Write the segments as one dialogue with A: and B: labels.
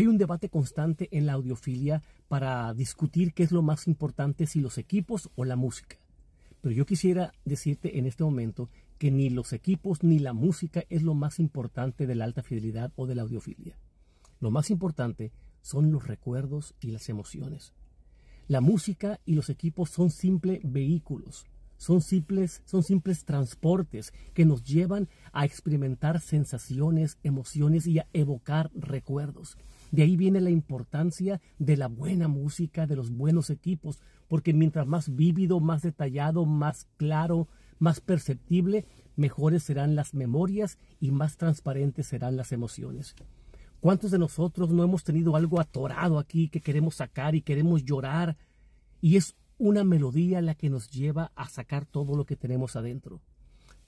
A: Hay un debate constante en la audiofilia para discutir qué es lo más importante, si los equipos o la música. Pero yo quisiera decirte en este momento que ni los equipos ni la música es lo más importante de la alta fidelidad o de la audiofilia. Lo más importante son los recuerdos y las emociones. La música y los equipos son simples vehículos, son simples, son simples transportes que nos llevan a experimentar sensaciones, emociones y a evocar recuerdos. De ahí viene la importancia de la buena música, de los buenos equipos, porque mientras más vívido, más detallado, más claro, más perceptible, mejores serán las memorias y más transparentes serán las emociones. ¿Cuántos de nosotros no hemos tenido algo atorado aquí que queremos sacar y queremos llorar? Y es una melodía la que nos lleva a sacar todo lo que tenemos adentro.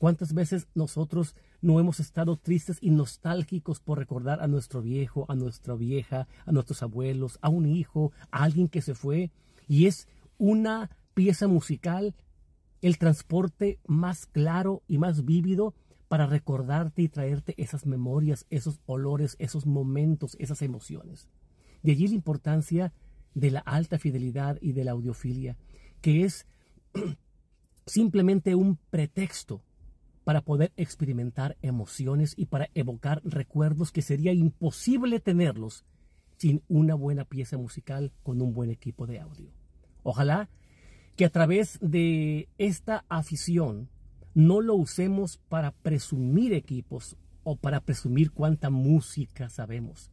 A: ¿Cuántas veces nosotros no hemos estado tristes y nostálgicos por recordar a nuestro viejo, a nuestra vieja, a nuestros abuelos, a un hijo, a alguien que se fue? Y es una pieza musical el transporte más claro y más vívido para recordarte y traerte esas memorias, esos olores, esos momentos, esas emociones. De allí la importancia de la alta fidelidad y de la audiofilia, que es simplemente un pretexto para poder experimentar emociones y para evocar recuerdos que sería imposible tenerlos sin una buena pieza musical con un buen equipo de audio. Ojalá que a través de esta afición no lo usemos para presumir equipos o para presumir cuánta música sabemos.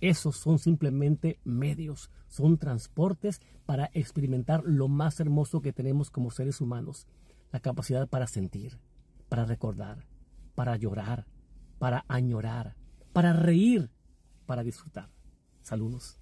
A: Esos son simplemente medios, son transportes para experimentar lo más hermoso que tenemos como seres humanos, la capacidad para sentir para recordar, para llorar, para añorar, para reír, para disfrutar. Saludos.